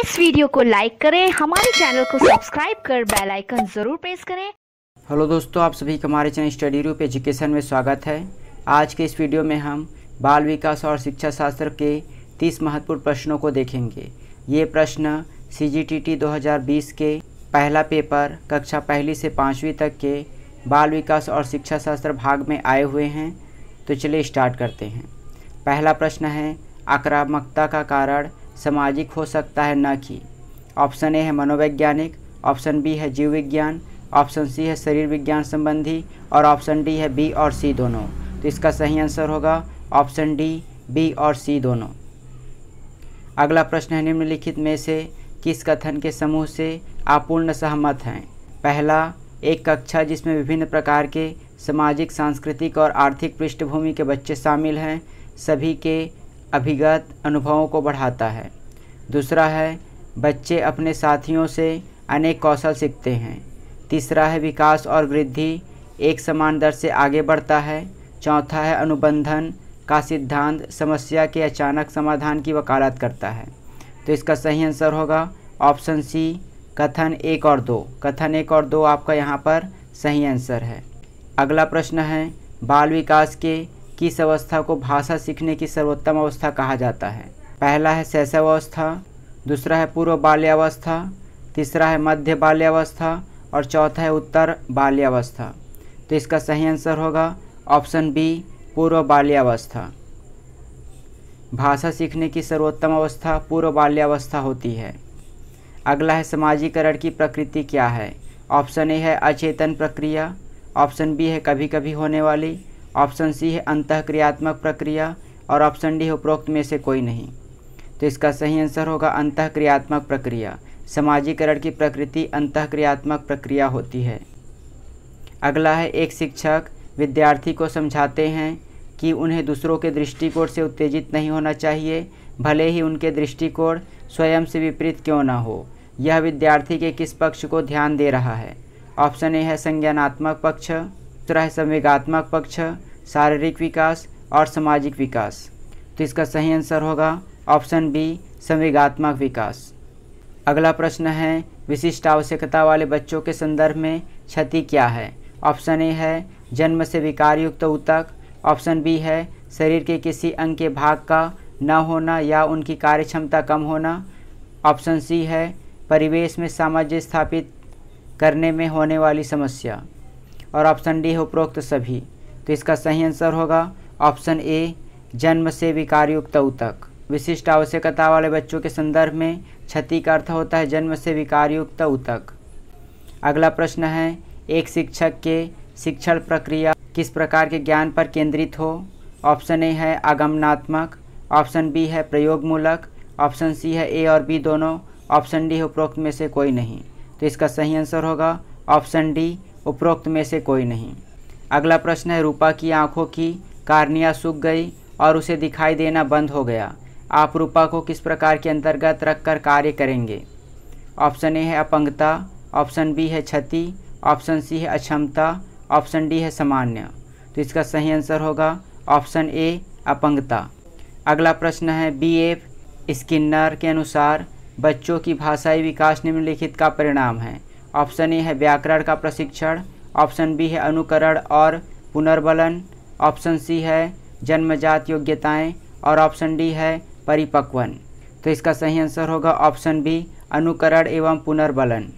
इस वीडियो को लाइक करें हमारे चैनल को सब्सक्राइब कर बेल आइकन ज़रूर प्रेस करें हेलो दोस्तों आप सभी का हमारे चैनल स्टडी रूप एजुकेशन में स्वागत है आज के इस वीडियो में हम बाल विकास और शिक्षा शास्त्र के 30 महत्वपूर्ण प्रश्नों को देखेंगे ये प्रश्न सी जी टी टी दो के पहला पेपर कक्षा पहली से पाँचवीं तक के बाल विकास और शिक्षा शास्त्र भाग में आए हुए हैं तो चलिए स्टार्ट करते हैं पहला प्रश्न है आक्रामकता का कारण सामाजिक हो सकता है न कि ऑप्शन ए है मनोवैज्ञानिक ऑप्शन बी है जीव विज्ञान ऑप्शन सी है शरीर विज्ञान संबंधी और ऑप्शन डी है बी और सी दोनों तो इसका सही आंसर होगा ऑप्शन डी बी और सी दोनों अगला प्रश्न है निम्नलिखित में से किस कथन के समूह से आपूर्ण सहमत हैं पहला एक कक्षा जिसमें विभिन्न प्रकार के सामाजिक सांस्कृतिक और आर्थिक पृष्ठभूमि के बच्चे शामिल हैं सभी के अभिगत अनुभवों को बढ़ाता है दूसरा है बच्चे अपने साथियों से अनेक कौशल सीखते हैं तीसरा है विकास और वृद्धि एक समान दर से आगे बढ़ता है चौथा है अनुबंधन का सिद्धांत समस्या के अचानक समाधान की वकालत करता है तो इसका सही आंसर होगा ऑप्शन सी कथन एक और दो कथन एक और दो आपका यहाँ पर सही आंसर है अगला प्रश्न है बाल विकास के किस अवस्था को भाषा सीखने की सर्वोत्तम अवस्था कहा जाता है पहला है शैशवावस्था दूसरा है पूर्व बाल्यावस्था तीसरा है मध्य बाल्यावस्था और चौथा है उत्तर बाल्यावस्था तो इसका सही आंसर होगा ऑप्शन बी पूर्व बाल्यावस्था भाषा सीखने की सर्वोत्तम अवस्था पूर्व बाल्यावस्था होती है अगला है समाजीकरण की प्रकृति क्या है ऑप्शन ए है अचेतन प्रक्रिया ऑप्शन बी है कभी कभी होने वाली ऑप्शन सी है अंतक्रियात्मक क्रियात्मक प्रक्रिया और ऑप्शन डी है उपरोक्त में से कोई नहीं तो इसका सही आंसर होगा अंतः क्रियात्मक प्रक्रिया समाजीकरण की प्रकृति अंतक्रियात्मक क्रियात्मक प्रक्रिया होती है अगला है एक शिक्षक विद्यार्थी को समझाते हैं कि उन्हें दूसरों के दृष्टिकोण से उत्तेजित नहीं होना चाहिए भले ही उनके दृष्टिकोण स्वयं से विपरीत क्यों ना हो यह विद्यार्थी के किस पक्ष को ध्यान दे रहा है ऑप्शन ए है संज्ञानात्मक पक्ष तरह है संवेगात्मक पक्ष शारीरिक विकास और सामाजिक विकास तो इसका सही आंसर होगा ऑप्शन बी संवेगात्मक विकास अगला प्रश्न है विशिष्ट आवश्यकता वाले बच्चों के संदर्भ में क्षति क्या है ऑप्शन ए है जन्म से विकारयुक्त ऊतक ऑप्शन बी है शरीर के किसी अंग के भाग का न होना या उनकी कार्यक्षमता कम होना ऑप्शन सी है परिवेश में सामाजिक स्थापित करने में होने वाली समस्या और ऑप्शन डी है उपरोक्त सभी तो इसका सही आंसर होगा ऑप्शन ए जन्म से विकारयुक्त ऊतक विशिष्ट आवश्यकता वाले बच्चों के संदर्भ में क्षति का अर्थ होता है जन्म से विकारयुक्त ऊतक अगला प्रश्न है एक शिक्षक के शिक्षण प्रक्रिया किस प्रकार के ज्ञान पर केंद्रित हो ऑप्शन ए है आगमनात्मक ऑप्शन बी है प्रयोगमूलक ऑप्शन सी है ए और बी दोनों ऑप्शन डी उपरोक्त में से कोई नहीं तो इसका सही आंसर होगा ऑप्शन डी उपरोक्त में से कोई नहीं अगला प्रश्न है रूपा की आंखों की कार्निया सूख गई और उसे दिखाई देना बंद हो गया आप रूपा को किस प्रकार के अंतर्गत रखकर कार्य करेंगे ऑप्शन ए है अपंगता ऑप्शन बी है क्षति ऑप्शन सी है अक्षमता ऑप्शन डी है सामान्य तो इसका सही आंसर होगा ऑप्शन ए अपंगता अगला प्रश्न है बी एफ स्किन्नर के अनुसार बच्चों की भाषाई विकास निम्नलिखित का परिणाम है ऑप्शन ए है व्याकरण का प्रशिक्षण ऑप्शन बी है अनुकरण और पुनर्बलन ऑप्शन सी है जन्मजात योग्यताएं और ऑप्शन डी है परिपक्वन तो इसका सही आंसर होगा ऑप्शन बी अनुकरण एवं पुनर्बलन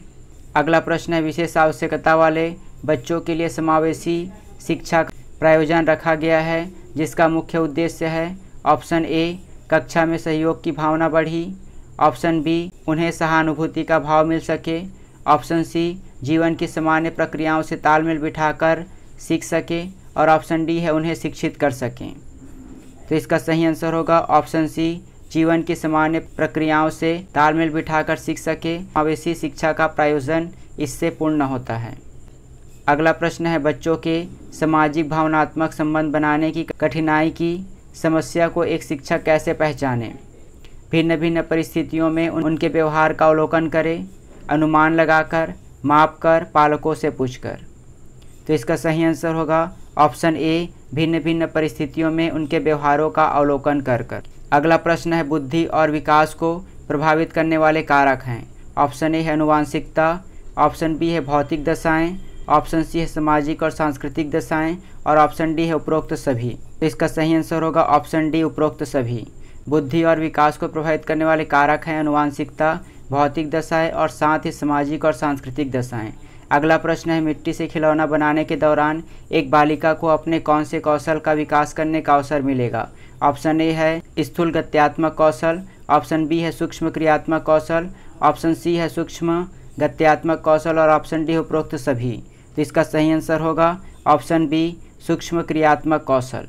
अगला प्रश्न है विशेष आवश्यकता वाले बच्चों के लिए समावेशी शिक्षा प्रायोजन रखा गया है जिसका मुख्य उद्देश्य है ऑप्शन ए कक्षा में सहयोग की भावना बढ़ी ऑप्शन बी उन्हें सहानुभूति का भाव मिल सके ऑप्शन सी जीवन की सामान्य प्रक्रियाओं से तालमेल बिठाकर सीख सकें और ऑप्शन डी है उन्हें शिक्षित कर सकें तो इसका सही आंसर होगा ऑप्शन सी जीवन की सामान्य प्रक्रियाओं से तालमेल बिठाकर सीख सके मवेशी शिक्षा का प्रायोजन इससे पूर्ण होता है अगला प्रश्न है बच्चों के सामाजिक भावनात्मक संबंध बनाने की कठिनाई की समस्या को एक शिक्षक कैसे पहचाने भिन्न भिन्न परिस्थितियों में उनके व्यवहार का अवलोकन करें अनुमान लगाकर मापकर पालकों से पूछकर तो इसका सही आंसर होगा ऑप्शन ए भिन्न भिन्न परिस्थितियों में उनके व्यवहारों का अवलोकन कर कर अगला प्रश्न है बुद्धि और विकास को प्रभावित करने वाले कारक हैं ऑप्शन ए है अनुवांशिकता ऑप्शन बी है भौतिक दशाएं ऑप्शन सी है सामाजिक और सांस्कृतिक दशाएं और ऑप्शन डी है उपरोक्त सभी तो इसका सही आंसर होगा ऑप्शन डी उपरोक्त सभी बुद्धि और विकास को प्रभावित करने वाले कारक हैं अनुवांशिकता भौतिक दशाएं और साथ ही सामाजिक और सांस्कृतिक दशाएं अगला प्रश्न है मिट्टी से खिलौना बनाने के दौरान एक बालिका को अपने कौन से कौशल का विकास करने का अवसर मिलेगा ऑप्शन ए है स्थूल गत्यात्मक कौशल ऑप्शन बी है सूक्ष्म क्रियात्मक कौशल ऑप्शन सी है सूक्ष्म गत्यात्मक कौशल और ऑप्शन डी उपरोक्त सभी तो इसका सही आंसर होगा ऑप्शन बी सूक्ष्म क्रियात्मक कौशल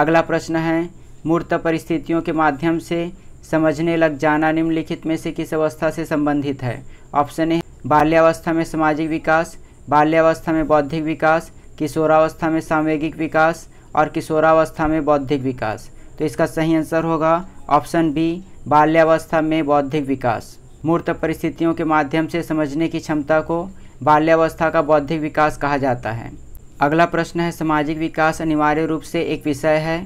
अगला प्रश्न है मूर्त परिस्थितियों के माध्यम से समझने लग जाना निम्नलिखित में से किस अवस्था से संबंधित है ऑप्शन ए बाल्यावस्था में सामाजिक विकास बाल्यावस्था में बौद्धिक विकास किशोरावस्था में सांवेगिक विकास और किशोरावस्था में बौद्धिक विकास तो इसका सही आंसर होगा ऑप्शन बी बाल्यावस्था में बौद्धिक विकास मूर्त परिस्थितियों के माध्यम से समझने की क्षमता को बाल्यावस्था का बौद्धिक विकास कहा जाता है अगला प्रश्न है सामाजिक विकास अनिवार्य रूप से एक विषय है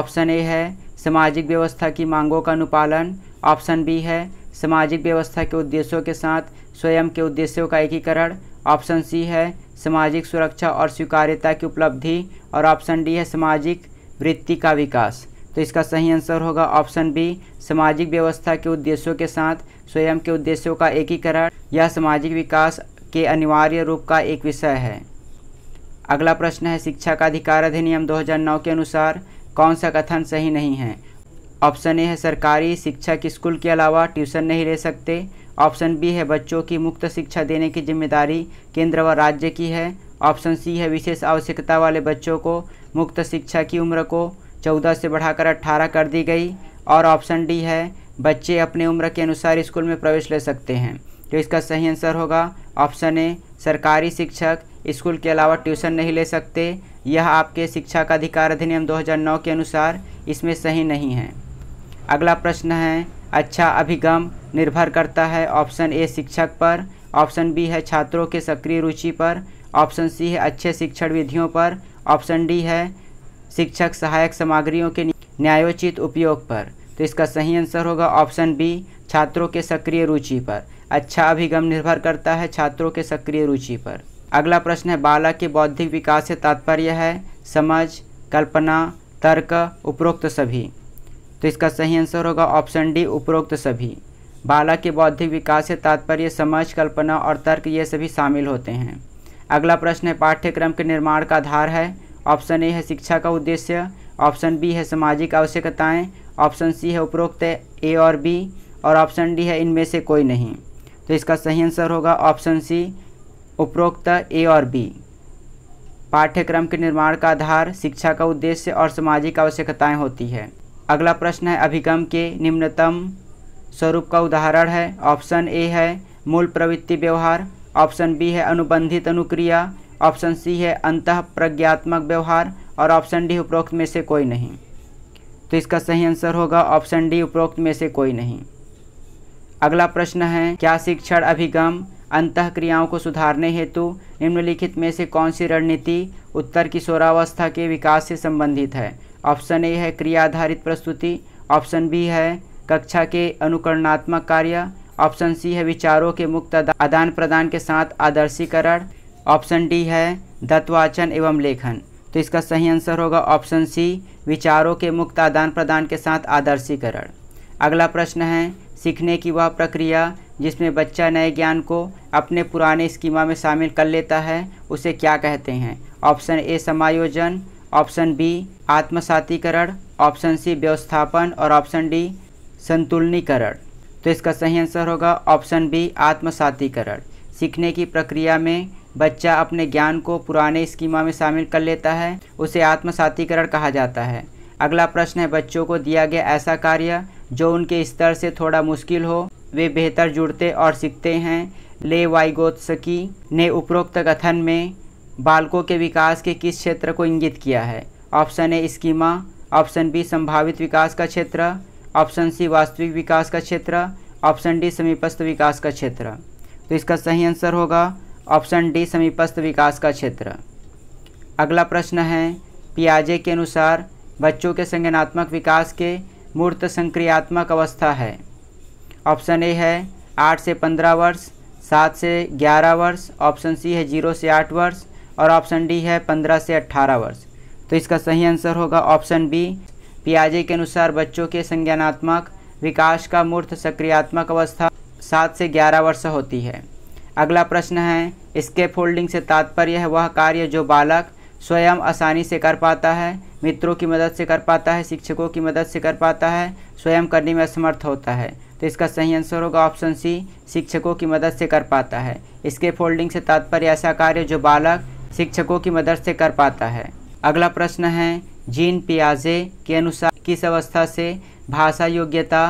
ऑप्शन ए है सामाजिक व्यवस्था की मांगों का अनुपालन ऑप्शन बी है सामाजिक व्यवस्था के उद्देश्यों के साथ स्वयं के उद्देश्यों का एकीकरण ऑप्शन सी है सामाजिक सुरक्षा और स्वीकार्यता की उपलब्धि और ऑप्शन डी है सामाजिक वृत्ति का विकास तो इसका सही आंसर होगा ऑप्शन बी सामाजिक व्यवस्था के उद्देश्यों के साथ स्वयं के उद्देश्यों का एकीकरण यह सामाजिक विकास के अनिवार्य रूप का एक विषय है अगला प्रश्न है शिक्षा का अधिकार अधिनियम 2009 के अनुसार कौन सा कथन सही नहीं है ऑप्शन ए है सरकारी शिक्षक स्कूल के अलावा ट्यूशन नहीं ले सकते ऑप्शन बी है बच्चों की मुफ्त शिक्षा देने की जिम्मेदारी केंद्र व राज्य की है ऑप्शन सी है विशेष आवश्यकता वाले बच्चों को मुफ्त शिक्षा की उम्र को चौदह से बढ़ाकर अट्ठारह कर दी गई और ऑप्शन डी है बच्चे अपने उम्र के अनुसार स्कूल में प्रवेश ले सकते हैं तो इसका सही आंसर होगा ऑप्शन ए सरकारी शिक्षक स्कूल के अलावा ट्यूशन नहीं ले सकते यह आपके शिक्षा का अधिकार अधिनियम 2009 के अनुसार इसमें सही नहीं है अगला प्रश्न है अच्छा अभिगम निर्भर करता है ऑप्शन ए शिक्षक पर ऑप्शन बी है छात्रों के सक्रिय रुचि पर ऑप्शन सी है अच्छे शिक्षण विधियों पर ऑप्शन डी है शिक्षक सहायक सामग्रियों के न्यायोचित उपयोग पर तो इसका सही आंसर होगा ऑप्शन बी छात्रों के सक्रिय रुचि पर अच्छा अभिगम निर्भर करता है छात्रों के सक्रिय रुचि पर अगला प्रश्न है बालक के बौद्धिक विकास से तात्पर्य है समझ कल्पना तर्क उपरोक्त सभी तो इसका सही आंसर होगा ऑप्शन डी उपरोक्त सभी बालक के बौद्धिक विकास से तात्पर्य समझ कल्पना और तर्क ये सभी शामिल होते हैं अगला प्रश्न है पाठ्यक्रम के निर्माण का आधार है ऑप्शन ए है शिक्षा का उद्देश्य ऑप्शन बी है सामाजिक आवश्यकताएं ऑप्शन सी है उपरोक्त ए और बी और ऑप्शन डी है इनमें से कोई नहीं तो इसका सही आंसर होगा ऑप्शन सी उपरोक्त ए और बी पाठ्यक्रम के निर्माण का आधार शिक्षा का उद्देश्य और सामाजिक आवश्यकताएं होती है अगला प्रश्न है अभिगम के निम्नतम स्वरूप का उदाहरण है ऑप्शन ए है मूल प्रवृत्ति व्यवहार ऑप्शन बी है अनुबंधित अनुक्रिया ऑप्शन सी है अंत प्रज्ञात्मक व्यवहार और ऑप्शन डी उपरोक्त में से कोई नहीं तो इसका सही आंसर होगा ऑप्शन डी उपरोक्त में से कोई नहीं अगला प्रश्न है क्या शिक्षण अभिगम अंत क्रियाओं को सुधारने हेतु निम्नलिखित में से कौन सी रणनीति उत्तर किशोरावस्था के विकास से संबंधित है ऑप्शन ए है क्रिया आधारित प्रस्तुति ऑप्शन बी है कक्षा के अनुकरणात्मक कार्य ऑप्शन सी है विचारों के मुक्त आदान प्रदान के साथ आदर्शीकरण ऑप्शन डी है दत्वाचन एवं लेखन तो इसका सही आंसर होगा ऑप्शन सी विचारों के मुक्त आदान प्रदान के साथ आदर्शीकरण अगला प्रश्न है सीखने की वह प्रक्रिया जिसमें बच्चा नए ज्ञान को अपने पुराने स्कीमा में शामिल कर लेता है उसे क्या कहते हैं ऑप्शन ए समायोजन ऑप्शन बी आत्मसातीकरण ऑप्शन सी व्यवस्थापन और ऑप्शन डी संतुलनीकरण तो इसका सही आंसर होगा ऑप्शन बी आत्मसातीकरण सीखने की प्रक्रिया में बच्चा अपने ज्ञान को पुराने स्कीमा में शामिल कर लेता है उसे आत्मसातीकरण कहा जाता है अगला प्रश्न है बच्चों को दिया गया ऐसा कार्य जो उनके स्तर से थोड़ा मुश्किल हो वे बेहतर जुड़ते और सीखते हैं ले वाइगोत्सकी ने उपरोक्त कथन में बालकों के विकास के किस क्षेत्र को इंगित किया है option A schema option B संभावित विकास का क्षेत्र ऑप्शन सी वास्तविक विकास का क्षेत्र ऑप्शन डी समीपस्थ विकास का क्षेत्र तो इसका सही आंसर होगा ऑप्शन डी समीपस्थ विकास का क्षेत्र अगला प्रश्न है पियाजे के अनुसार बच्चों के संज्ञानात्मक विकास के मूर्त संक्रियात्मक अवस्था है ऑप्शन ए है आठ से पंद्रह वर्ष सात से ग्यारह वर्ष ऑप्शन सी है जीरो से आठ वर्ष और ऑप्शन डी है पंद्रह से अट्ठारह वर्ष तो इसका सही आंसर होगा ऑप्शन बी पियाजे के अनुसार बच्चों के संज्ञानात्मक विकास का मूर्त सक्रियात्मक अवस्था सात से ग्यारह वर्ष होती है अगला प्रश्न है स्केप फोल्डिंग से तात्पर्य है वह कार्य जो बालक स्वयं आसानी से कर पाता है मित्रों की मदद से कर पाता है शिक्षकों की मदद से कर पाता है स्वयं करने में असमर्थ होता है तो इसका सही आंसर होगा ऑप्शन सी शिक्षकों की मदद से कर पाता है इसके फोल्डिंग से तात्पर्य ऐसा कार्य जो बालक शिक्षकों की मदद से कर पाता है अगला प्रश्न है जीन पियाजे के अनुसार किस अवस्था से भाषा योग्यता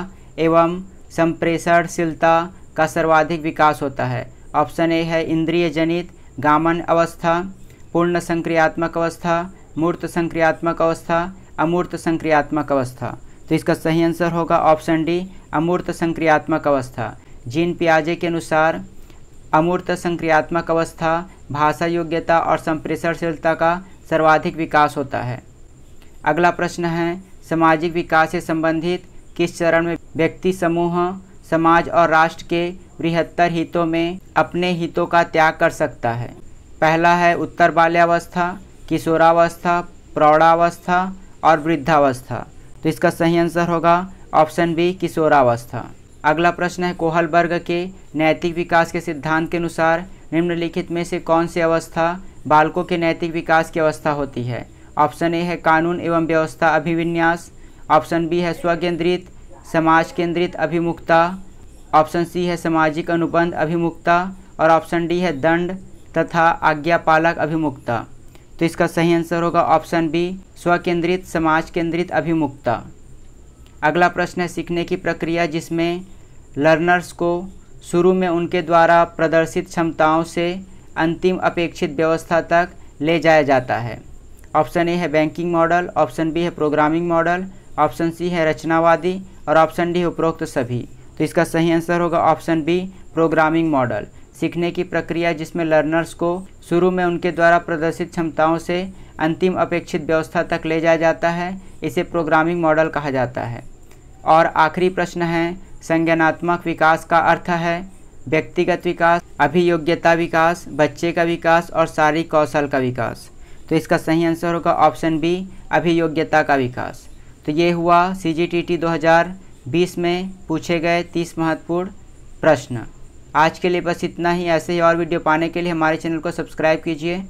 एवं संप्रेषणशीलता का सर्वाधिक विकास होता है ऑप्शन ए है इंद्रिय जनित गामन अवस्था पूर्ण संक्रियात्मक अवस्था मूर्त संक्रियात्मक अवस्था अमूर्त संक्रियात्मक अवस्था तो इसका सही आंसर होगा ऑप्शन डी अमूर्त संक्रियात्मक अवस्था जीन पियाजे के अनुसार अमूर्त संक्रियात्मक अवस्था भाषा योग्यता और संप्रेषणशीलता का सर्वाधिक विकास होता है अगला प्रश्न है सामाजिक विकास से संबंधित किस चरण में व्यक्ति समूह समाज और राष्ट्र के बृहत्तर हितों में अपने हितों का त्याग कर सकता है पहला है उत्तर बाल्यावस्था किशोरावस्था प्रौढ़ावस्था और वृद्धावस्था तो इसका सही आंसर होगा ऑप्शन बी किशोरावस्था अगला प्रश्न है कोहल वर्ग के नैतिक विकास के सिद्धांत के अनुसार निम्नलिखित में से कौन सी अवस्था बालकों के नैतिक विकास की अवस्था होती है ऑप्शन ए है कानून एवं व्यवस्था अभिविन्यास ऑप्शन बी है स्वकेंद्रित समाज केंद्रित अभिमुखता ऑप्शन सी है सामाजिक अनुबंध अभिमुखता और ऑप्शन डी है दंड तथा आज्ञापालक अभिमुक्ता तो इसका सही आंसर होगा ऑप्शन बी स्वकेंद्रित समाज केंद्रित अभिमुखता अगला प्रश्न है सीखने की प्रक्रिया जिसमें लर्नर्स को शुरू में उनके द्वारा प्रदर्शित क्षमताओं से अंतिम अपेक्षित व्यवस्था तक ले जाया जाता है ऑप्शन ए है बैंकिंग मॉडल ऑप्शन बी है प्रोग्रामिंग मॉडल ऑप्शन सी है रचनावादी और ऑप्शन डी उपरोक्त सभी तो इसका सही आंसर होगा ऑप्शन बी प्रोग्रामिंग मॉडल सीखने की प्रक्रिया जिसमें लर्नर्स को शुरू में उनके द्वारा प्रदर्शित क्षमताओं से अंतिम अपेक्षित व्यवस्था तक ले जाया जाता है इसे प्रोग्रामिंग मॉडल कहा जाता है और आखिरी प्रश्न है संज्ञानात्मक विकास का अर्थ है व्यक्तिगत विकास अभियोग्यता विकास बच्चे का विकास और शारीरिक कौशल का विकास तो इसका सही आंसर होगा ऑप्शन बी अभियोग्यता का विकास तो ये हुआ सी जी टी टी बीस में पूछे गए तीस महत्वपूर्ण प्रश्न आज के लिए बस इतना ही ऐसे ही और वीडियो पाने के लिए हमारे चैनल को सब्सक्राइब कीजिए